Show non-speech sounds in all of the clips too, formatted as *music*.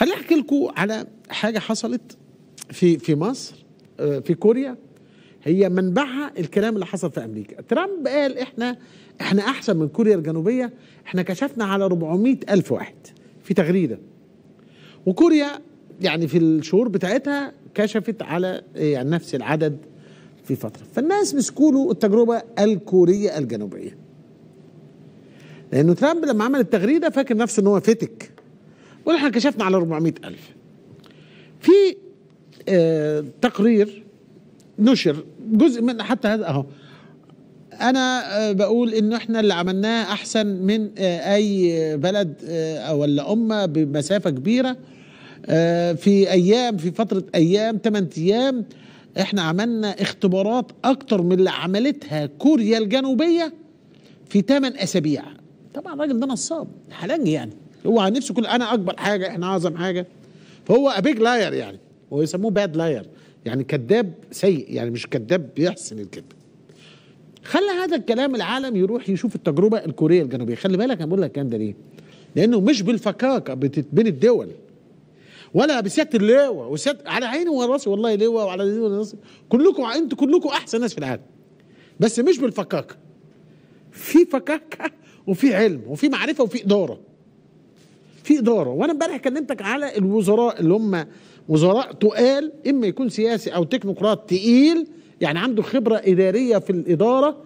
خليني احكي لكم على حاجه حصلت في في مصر آه، في كوريا هي منبعها الكلام اللي حصل في امريكا ترامب قال احنا احنا احسن من كوريا الجنوبيه احنا كشفنا على 400 الف واحد في تغريده وكوريا يعني في الشهور بتاعتها كشفت على آه، يعني نفس العدد في فتره فالناس مسكوا له التجربه الكوريه الجنوبيه لانه ترامب لما عمل التغريده فاكر نفسه ان هو فتك ونحن كشفنا على 400 ألف في آه تقرير نشر جزء من حتى هذا اهو انا آه، بقول ان احنا اللي عملناه احسن من آه، اي بلد آه، ولا امه بمسافه كبيره في ايام في فتره ايام 8 ايام احنا عملنا اختبارات اكتر من اللي عملتها كوريا الجنوبيه في 8 اسابيع طبعا الراجل ده نصاب حلنج يعني هو عن نفسه كل انا اكبر حاجه احنا اعظم حاجه فهو ابيج لاير يعني هو يسموه باد لاير يعني كذاب سيء يعني مش كذاب بيحسن الكذب خلى هذا الكلام العالم يروح يشوف التجربه الكوريه الجنوبيه خلي بالك انا بقول لك الكلام ده ليه لانه مش بالفكاكه بتتبني الدول ولا بسياده اللواء وسياده على عيني وراسي والله لواء وعلى عيني وراسي كلكم انتوا كلكم احسن ناس في العالم بس مش بالفكاكه في فكاكه وفي علم وفي معرفه وفي اداره في اداره وانا امبارح كلمتك على الوزراء اللي هم وزراء تقال اما يكون سياسي او تكنوقراط تقيل يعني عنده خبره اداريه في الاداره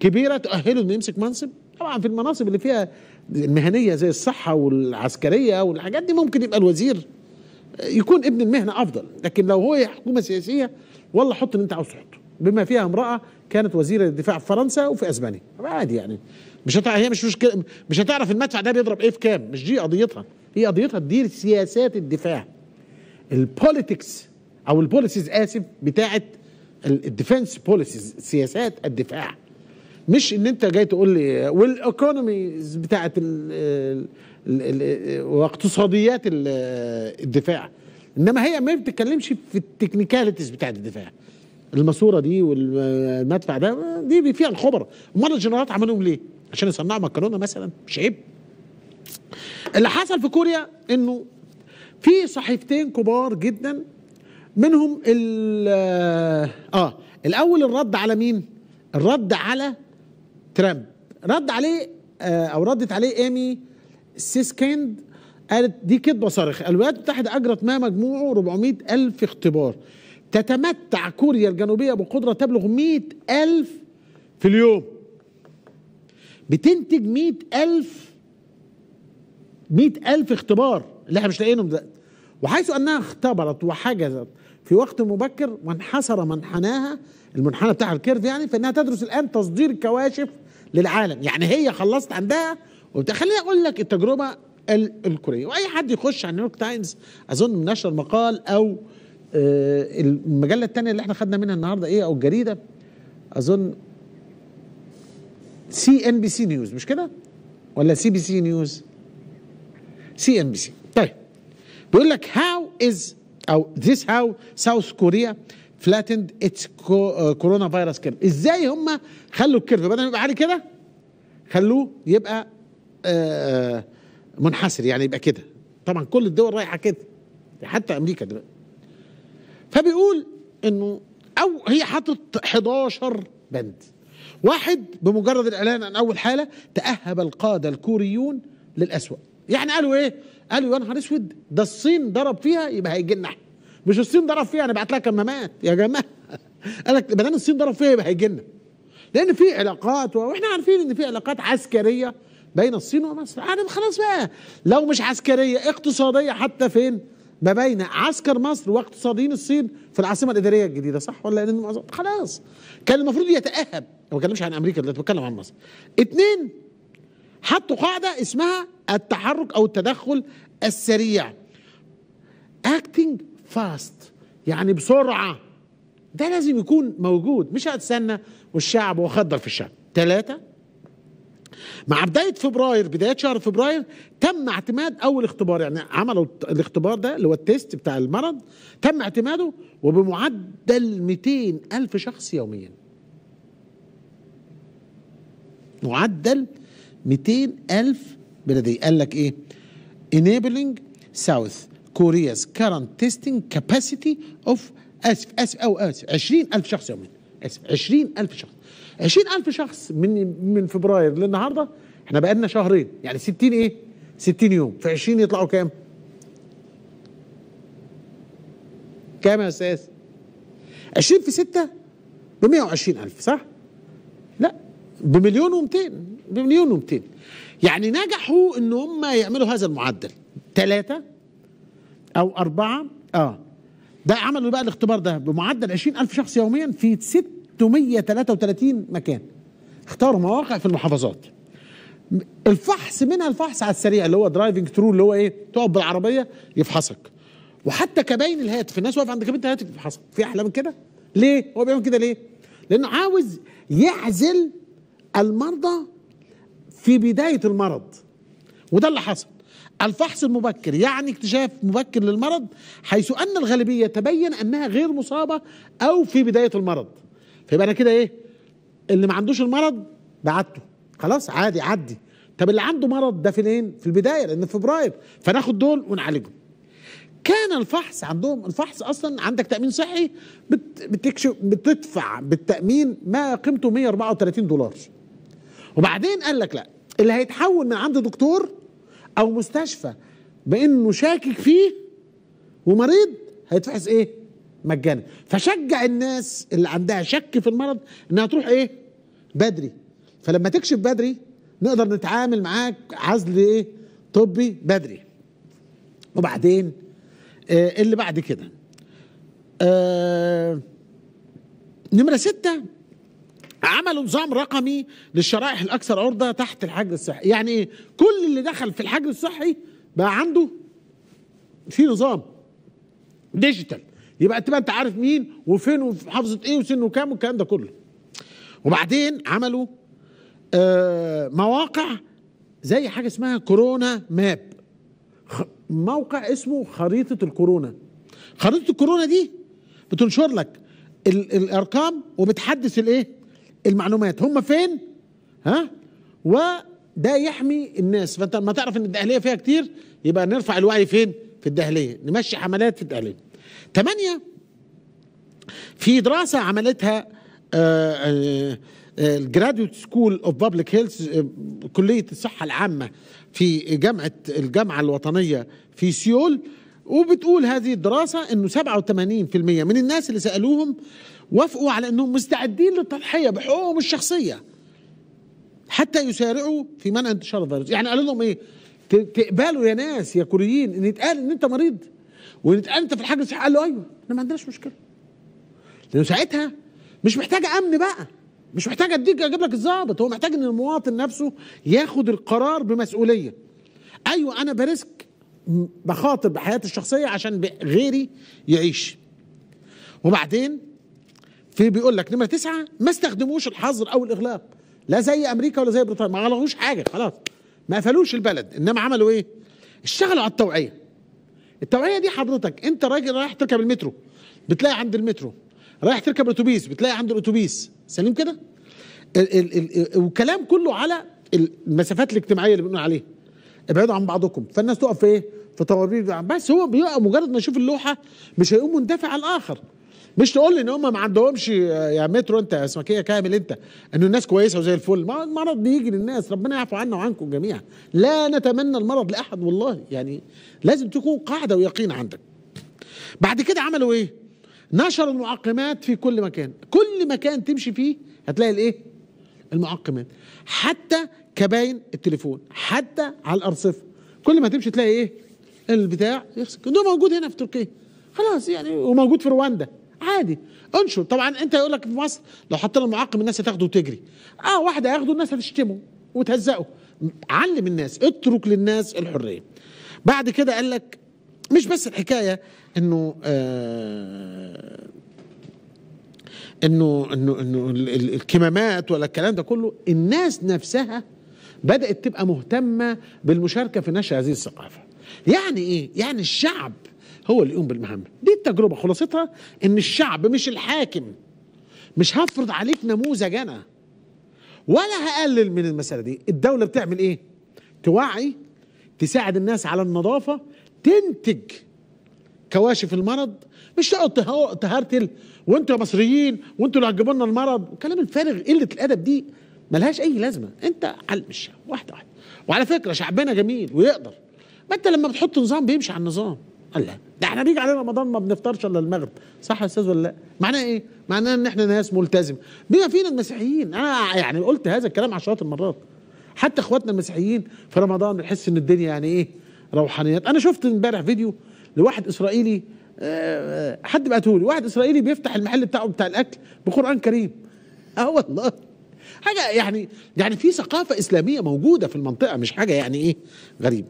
كبيره تؤهله انه يمسك منصب طبعا في المناصب اللي فيها المهنيه زي الصحه والعسكريه والحاجات دي ممكن يبقى الوزير يكون ابن المهنه افضل لكن لو هو حكومه سياسيه والله حط اللي انت عاوز تحطه بما فيها امرأة كانت وزيرة الدفاع في فرنسا وفي اسبانيا عادي يعني مش هتع... هي مش مشكلة مش هتعرف المدفع ده بيضرب ايه في كام مش دي قضيتها هي قضيتها تدير سياسات الدفاع البوليتكس او البوليسيز اسف بتاعت الديفنس بوليسيز سياسات الدفاع مش ان انت جاي تقول لي والايكونوميز بتاعت واقتصاديات الدفاع انما هي ما بتتكلمش في التكنيكاليتيز بتاعت الدفاع الماسوره دي والمدفع ده دي فيها الخبر امال الجنرالات عملوهم ليه عشان يصنعوا مكرونه مثلا مش عيب اللي حصل في كوريا انه في صحيفتين كبار جدا منهم ال اه الاول الرد على مين الرد على ترامب رد عليه آه او ردت عليه ايمي سيسكيند قالت دي كذبه صارخه الولايات المتحده اجرت ما مجموعه 400 الف اختبار تتمتع كوريا الجنوبية بقدرة تبلغ مئة ألف في اليوم بتنتج مئة ألف مئة ألف اختبار اللي احنا مش لاقيينهم دلوقتي وحيث أنها اختبرت وحجزت في وقت مبكر وانحسر منحناها المنحنى بتاع الكيرف يعني فإنها تدرس الآن تصدير كواشف للعالم يعني هي خلصت عندها خليني أقول لك التجربة الكورية وأي حد يخش على نيويورك تايمز أظن نشر مقال أو آه، المجله الثانيه اللي احنا خدنا منها النهارده ايه او الجريده اظن سي ان بي سي نيوز مش كده ولا سي بي سي نيوز سي ان بي سي طيب بيقول لك هاو از او ذيس هاو ساوث كوريا فلاتند اتس كورونا فيروس كيرف ازاي هم خلوا الكيرف بدل ما يبقى عالي كده خلوه يبقى آه, آه، منحسر يعني يبقى كده طبعا كل الدول رايحه كده حتى امريكا دلوقتي فبيقول انه او هي حاطط 11 بند واحد بمجرد الاعلان عن اول حاله تاهب القاده الكوريون للاسوأ يعني قالوا ايه قالوا يا نهار اسود ده الصين ضرب فيها يبقى هيجي لنا مش الصين ضرب فيها انا بعت لها كمامات يا جماعه *laughs* قال لك ما دام الصين ضرب فيها يبقى هيجي لنا لان في علاقات واحنا عارفين ان في علاقات عسكريه بين الصين ومصر انا خلاص بقى لو مش عسكريه اقتصاديه حتى فين ما بين عسكر مصر واقتصاديين الصين في العاصمه الاداريه الجديده صح ولا لان خلاص كان المفروض يتاهب ما بتكلمش عن امريكا دلوقتي بتكلم عن مصر اثنين حطوا قاعده اسمها التحرك او التدخل السريع acting fast يعني بسرعه ده لازم يكون موجود مش هتستنى والشعب واخدر في الشعب ثلاثه مع بدايه فبراير بدايه شهر فبراير تم اعتماد اول اختبار يعني عملوا الاختبار ده اللي هو التيست بتاع المرض تم اعتماده وبمعدل 200 الف شخص يوميا معدل 200 الف بلدي قال لك ايه enabling south Korea's current testing capacity of اسف اسف او اسف 20000 شخص يوميا اسف 20000 شخص 20000 شخص من من فبراير للنهارده احنا بقى لنا شهرين يعني 60 ايه 60 يوم في 20 يطلعوا كام كام يا استاذ 20 في 6 ب 120000 صح لا بمليون و200 بمليون و200 يعني نجحوا ان هم يعملوا هذا المعدل ثلاثة او اربعة اه ده عملوا بقى الاختبار ده بمعدل 20000 شخص يوميا في 633 مكان اختاروا مواقع في المحافظات الفحص منها الفحص على السريع اللي هو درايفنج ترو اللي هو ايه تقف بالعربيه يفحصك وحتى كباين الهاتف الناس واقفه عند كابين الهاتف يفحصك في احلى من كده ليه هو بيعمل كده ليه لانه عاوز يعزل المرضى في بدايه المرض وده اللي حصل الفحص المبكر يعني اكتشاف مبكر للمرض حيث أن الغالبية تبين أنها غير مصابة أو في بداية المرض فيبقى أنا كده إيه اللي ما عندوش المرض بعته خلاص عادي عدي طب اللي عنده مرض ده فين في البداية لأن في فبراير فناخد دول ونعالجهم كان الفحص عندهم الفحص اصلا عندك تامين صحي بتكشف بتدفع بالتامين ما قيمته 134 دولار وبعدين قال لك لا اللي هيتحول من عند دكتور او مستشفى بانه شاكك فيه ومريض هيتفحص ايه مجانا فشجع الناس اللي عندها شك في المرض انها تروح ايه بدري فلما تكشف بدري نقدر نتعامل معاك عزل ايه طبي بدري وبعدين آه اللي بعد كده آه نمره سته عملوا نظام رقمي للشرائح الاكثر عرضه تحت الحجر الصحي يعني ايه كل اللي دخل في الحجر الصحي بقى عنده في نظام ديجيتال يبقى تبقى انت عارف مين وفين وفي حافظه ايه وسنه كام والكلام ده كله وبعدين عملوا آه مواقع زي حاجه اسمها كورونا ماب موقع اسمه خريطه الكورونا خريطه الكورونا دي بتنشر لك الارقام وبتحدث الايه المعلومات هم فين ها وده يحمي الناس فانت ما تعرف ان الدهليه فيها كتير يبقى نرفع الوعي فين في الدهليه نمشي حملات في الدهليه ثمانية في دراسه عملتها الجراديوت سكول اوف بابليك هيلث كليه الصحه العامه في جامعه الجامعه الوطنيه في سيول وبتقول هذه الدراسه انه 87% من الناس اللي سالوهم وافقوا على أنهم مستعدين للتضحية بحقوقهم الشخصية حتى يسارعوا في منع انتشار الفيروس يعني قالوا لهم ايه تقبلوا يا ناس يا كوريين ان يتقال ان انت مريض وان يتقال انت في الحجر الصحي قالوا ايوه احنا ما عندناش مشكله لانه ساعتها مش محتاجه امن بقى مش محتاج اديك اجيب لك الظابط هو محتاج ان المواطن نفسه ياخد القرار بمسؤوليه ايوه انا بريسك بخاطر بحياتي الشخصيه عشان غيري يعيش وبعدين في بيقول لك نمره تسعه ما استخدموش الحظر او الاغلاق لا زي امريكا ولا زي بريطانيا ما غلقوش حاجه خلاص ما قفلوش البلد انما عملوا ايه؟ اشتغلوا على التوعيه التوعيه دي حضرتك انت راجل رايح تركب المترو بتلاقي عند المترو رايح تركب الاتوبيس بتلاقي عند الاتوبيس سليم كده ال ال وكلام كله على المسافات الاجتماعيه اللي بنقول عليها ابعدوا عن بعضكم فالناس تقف في ايه في طوابير بس هو بيبقى مجرد ما يشوف اللوحه مش هيقوم مندفع على الاخر مش تقول لي ان هم ما عندهمش يا مترو انت اسمك ايه كامل انت ان الناس كويسه وزي الفل ما المرض بيجي للناس ربنا يعفو عنا وعنكم جميعا لا نتمنى المرض لاحد والله يعني لازم تكون قاعده ويقين عندك بعد كده عملوا ايه نشر المعقمات في كل مكان كل مكان تمشي فيه هتلاقي الايه المعقمات حتى كباين التليفون حتى على الارصفه كل ما تمشي تلاقي ايه البتاع يخسر ده موجود هنا في تركيا خلاص يعني وموجود في رواندا عادي انشر طبعا انت يقول لك في مصر لو حطينا المعقم الناس هتاخده وتجري اه واحد هياخده الناس هتشتمه وتهزقه علم الناس اترك للناس الحريه بعد كده قال لك مش بس الحكايه انه آه انه انه انه الكمامات ولا الكلام ده كله الناس نفسها بدات تبقى مهتمه بالمشاركه في نشر هذه الثقافه يعني ايه يعني الشعب هو اللي يقوم بالمهمة دي التجربة خلاصتها ان الشعب مش الحاكم مش هفرض عليك نموذج انا ولا هقلل من المسألة دي الدولة بتعمل ايه توعي تساعد الناس على النظافة تنتج كواشف المرض مش تقعد تهرتل وانتوا يا مصريين وانتوا اللي هتجيبوا لنا المرض كلام الفارغ قله الادب دي ملهاش اي لازمه انت علم الشعب واحده واحده وعلى فكره شعبنا جميل ويقدر ما انت لما بتحط نظام بيمشي على النظام قال لا ده احنا بيجي علينا رمضان ما بنفطرش الا المغرب صح يا استاذ ولا لا معناه ايه معناه ان احنا ناس ملتزمه بما فينا المسيحيين انا يعني قلت هذا الكلام عشرات المرات حتى اخواتنا المسيحيين في رمضان بنحس ان الدنيا يعني ايه روحانيات انا شفت امبارح فيديو لواحد اسرائيلي آه، آه، حد بعته لي واحد اسرائيلي بيفتح المحل بتاعه بتاع الاكل بقران كريم *laughs* اه والله حاجه يعني يعني في ثقافه اسلاميه موجوده في المنطقه مش حاجه يعني ايه غريبه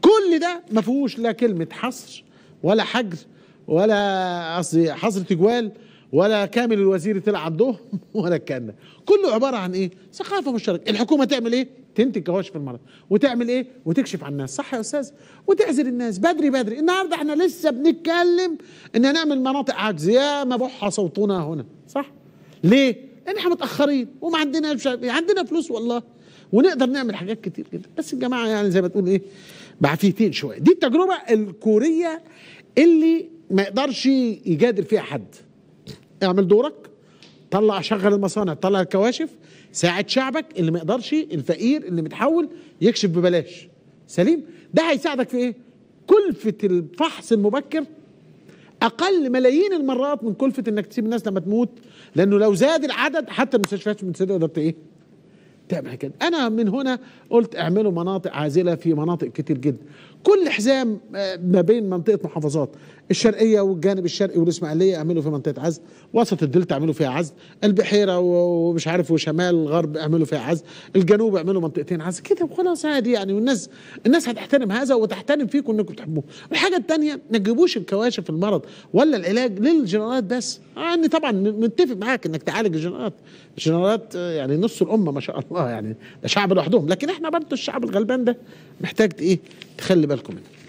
كل ده ما فيهوش لا كلمه حصر ولا حجر ولا قصدي حظر تجوال ولا كامل الوزير طلع عندهم *laughs* ولا الكلام ده كله عباره عن ايه ثقافه مشتركه الحكومه تعمل ايه تنتج كواشف المرض وتعمل ايه وتكشف عن الناس صح يا استاذ وتعزل الناس بدري بدري النهارده احنا لسه بنتكلم ان هنعمل مناطق عجز يا ما بح صوتنا هنا صح ليه لان احنا متاخرين وما عندناش إيه. عندنا فلوس والله ونقدر نعمل حاجات كتير جدا بس الجماعه يعني زي ما تقول ايه بعفيتين شويه دي التجربه الكوريه اللي ما يقدرش يجادل فيها حد اعمل دورك طلع شغل المصانع طلع الكواشف ساعد شعبك اللي ما يقدرش الفقير اللي متحول يكشف ببلاش سليم ده هيساعدك في ايه كلفه الفحص المبكر اقل ملايين المرات من كلفه انك تسيب الناس لما تموت لانه لو زاد العدد حتى المستشفيات مش هتقدر ايه تعمل كده انا من هنا قلت اعملوا مناطق عازله في مناطق كتير جدا كل حزام آه، ما بين منطقه محافظات الشرقيه والجانب الشرقي والاسماعيليه اعملوا في منطقه عزل وسط الدلتا اعملوا فيها عزل البحيره ومش عارف وشمال الغرب اعملوا فيها عزل الجنوب اعملوا منطقتين عزل كده وخلاص عادي يعني والناس الناس هتحترم هذا وتحترم فيكم انكم تحبوه الحاجه الثانيه ما تجيبوش الكواشف المرض ولا العلاج للجنرالات بس آه، يعني طبعا متفق معاك انك تعالج الجنرالات الجنرالات آه، يعني نص الامه ما شاء الله يعني ده شعب لوحدهم لكن احنا برضه الشعب الغلبان ده محتاج ايه خلي بالكم منها